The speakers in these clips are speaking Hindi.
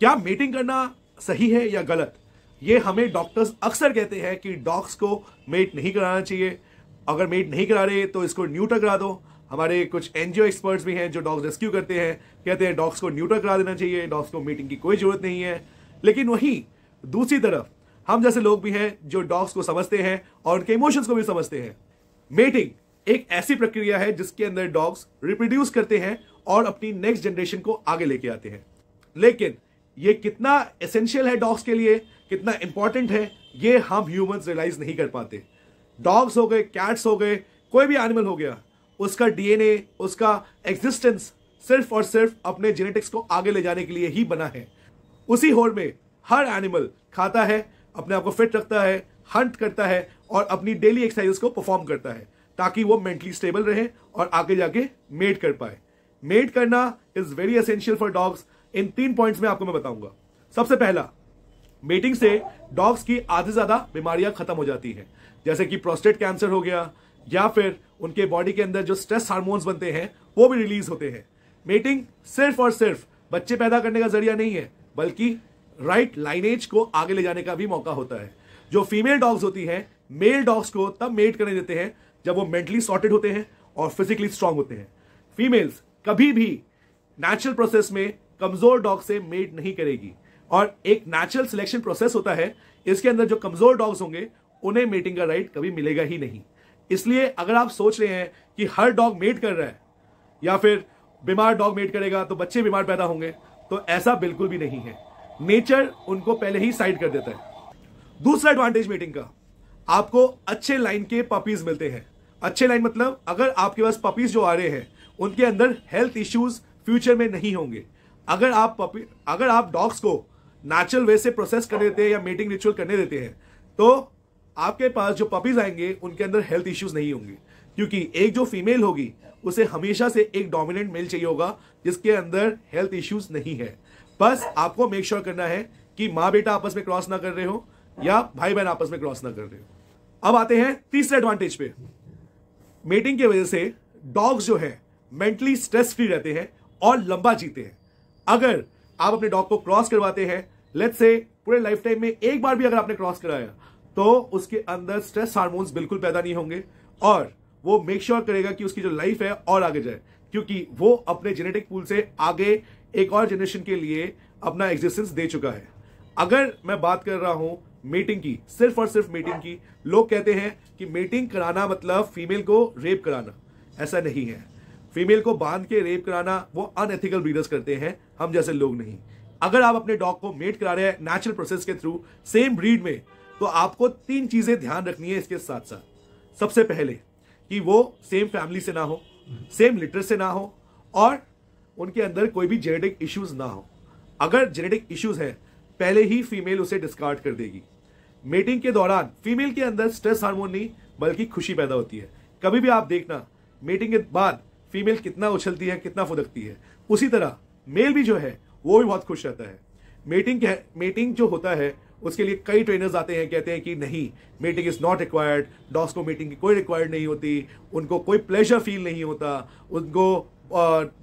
क्या मीटिंग करना सही है या गलत ये हमें डॉक्टर्स अक्सर कहते हैं कि डॉग्स को मेट नहीं कराना चाहिए अगर मेट नहीं करा रहे तो इसको न्यूटर करा दो हमारे कुछ एनजीओ एक्सपर्ट्स भी हैं जो डॉग्स रेस्क्यू करते हैं कहते हैं डॉग्स को न्यूटर करा देना चाहिए डॉग्स को मीटिंग की कोई ज़रूरत नहीं है लेकिन वहीं दूसरी तरफ हम जैसे लोग भी हैं जो डॉग्स को समझते हैं और उनके इमोशंस को भी समझते हैं मेटिंग एक ऐसी प्रक्रिया है जिसके अंदर डॉग्स रिप्रोड्यूस करते हैं और अपनी नेक्स्ट जनरेशन को आगे लेके आते हैं लेकिन ये कितना एसेंशियल है डॉग्स के लिए कितना इंपॉर्टेंट है ये हम ह्यूमंस रियलाइज नहीं कर पाते डॉग्स हो गए कैट्स हो गए कोई भी एनिमल हो गया उसका डीएनए उसका एग्जिस्टेंस सिर्फ और सिर्फ अपने जेनेटिक्स को आगे ले जाने के लिए ही बना है उसी होड़ में हर एनिमल खाता है अपने आप को फिट रखता है हंट करता है और अपनी डेली एक्सरसाइज को परफॉर्म करता है ताकि वो मेंटली स्टेबल रहे और आगे जाके मेड कर पाए मेड करना is very essential for dogs इन तीन पॉइंट्स में आपको मैं बताऊंगा सबसे पहला मेटिंग से डॉग्स की आधे ज्यादा बीमारियां खत्म हो जाती हैं जैसे कि प्रोस्टेट कैंसर हो गया या फिर उनके बॉडी के अंदर जो स्ट्रेस हार्मोन्स बनते हैं वो भी रिलीज होते हैं मेटिंग सिर्फ और सिर्फ बच्चे पैदा करने का जरिया नहीं है बल्कि राइट लाइनेज को आगे ले जाने का भी मौका होता है जो फीमेल डॉग्स होती हैं मेल डॉग्स को तब मेट करने देते हैं जब वो मेंटली सॉर्टेड होते हैं और फिजिकली स्ट्रांग होते हैं फीमेल्स कभी भी नेचुरल प्रोसेस में कमजोर डॉग से मेट नहीं करेगी और एक नेचुरल सिलेक्शन प्रोसेस होता है इसके अंदर जो कमजोर डॉग्स होंगे उन्हें मेटिंग का राइट कभी मिलेगा ही नहीं इसलिए अगर आप सोच रहे हैं कि हर डॉग मेट कर रहा है या फिर बीमार डॉग मेट करेगा तो बच्चे बीमार पैदा होंगे तो ऐसा बिल्कुल भी नहीं है नेचर उनको पहले ही साइड कर देता है दूसरा एडवांटेज मेटिंग का आपको अच्छे लाइन के पपीज मिलते हैं अच्छे लाइन मतलब अगर आपके पास पपीज जो आ रहे हैं उनके अंदर हेल्थ इश्यूज फ्यूचर में नहीं होंगे अगर आप पपी अगर आप डॉग्स को नेचुरल वे से प्रोसेस करने देते हैं या मीटिंग रिचुअल करने देते हैं तो आपके पास जो पपीज आएंगे उनके अंदर हेल्थ इश्यूज नहीं होंगे क्योंकि एक जो फीमेल होगी उसे हमेशा से एक डोमिनेंट मेल चाहिए होगा जिसके अंदर हेल्थ इश्यूज नहीं है बस आपको मेक श्योर sure करना है कि माँ बेटा आपस में क्रॉस ना कर रहे हो या भाई बहन आपस में क्रॉस ना कर रहे हो अब आते हैं तीसरे एडवांटेज पे मेटिंग की वजह से डॉग्स जो है मेंटली स्ट्रेस फ्री रहते हैं और लंबा जीते हैं अगर आप अपने डॉग को क्रॉस करवाते हैं लेट से पूरे लाइफ टाइम में एक बार भी अगर आपने क्रॉस कराया तो उसके अंदर स्ट्रेस हार्मोन्स बिल्कुल पैदा नहीं होंगे और वो मेक श्योर sure करेगा कि उसकी जो लाइफ है और आगे जाए क्योंकि वो अपने जेनेटिक पूल से आगे एक और जनरेशन के लिए अपना एग्जिस्टेंस दे चुका है अगर मैं बात कर रहा हूं मीटिंग की सिर्फ और सिर्फ मीटिंग की लोग कहते हैं कि मीटिंग कराना मतलब फीमेल को रेप कराना ऐसा नहीं है फीमेल को बांध के रेप कराना वो अनएथिकल ब्रीडर्स करते हैं हम जैसे लोग नहीं अगर आप अपने डॉग को मेट करा रहे हैं नेचुरल प्रोसेस के थ्रू सेम ब्रीड में तो आपको तीन चीज़ें ध्यान रखनी है इसके साथ साथ सबसे पहले कि वो सेम फैमिली से ना हो सेम लिटर से ना हो और उनके अंदर कोई भी जेनेटिक इश्यूज ना हो अगर जेनेटिक इश्यूज है पहले ही फीमेल उसे डिस्कार्ड कर देगी मेटिंग के दौरान फीमेल के अंदर स्ट्रेस हार्मोन नहीं बल्कि खुशी पैदा होती है कभी भी आप देखना मेटिंग के बाद फीमेल कितना उछलती है कितना फुदकती है उसी तरह मेल भी जो है वो भी बहुत खुश रहता है मीटिंग मीटिंग जो होता है उसके लिए कई ट्रेनर्स आते हैं कहते हैं कि नहीं meeting is not required dogs को मीटिंग की कोई रिक्वायर्ड नहीं होती उनको कोई प्लेजर फील नहीं होता उनको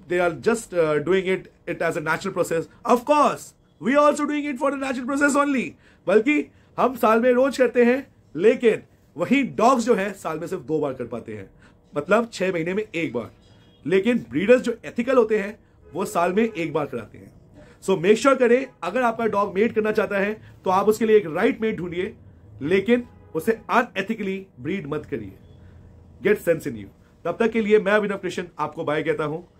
they are just doing it it as a natural process of course we also doing it for a natural process only बल्कि हम साल में रोज करते हैं लेकिन वही डॉग्स जो है साल में सिर्फ दो बार कर पाते हैं मतलब छह महीने में एक बार लेकिन ब्रीडर्स जो एथिकल होते हैं वो साल में एक बार कराते हैं सो मेक श्योर करें अगर आपका डॉग मेट करना चाहता है तो आप उसके लिए एक राइट मेट ढूंढिए लेकिन उसे अनएथिकली ब्रीड मत करिए गेट सेंस इन यू तब तक के लिए मैं अभिनव कृष्ण आपको बाय कहता हूं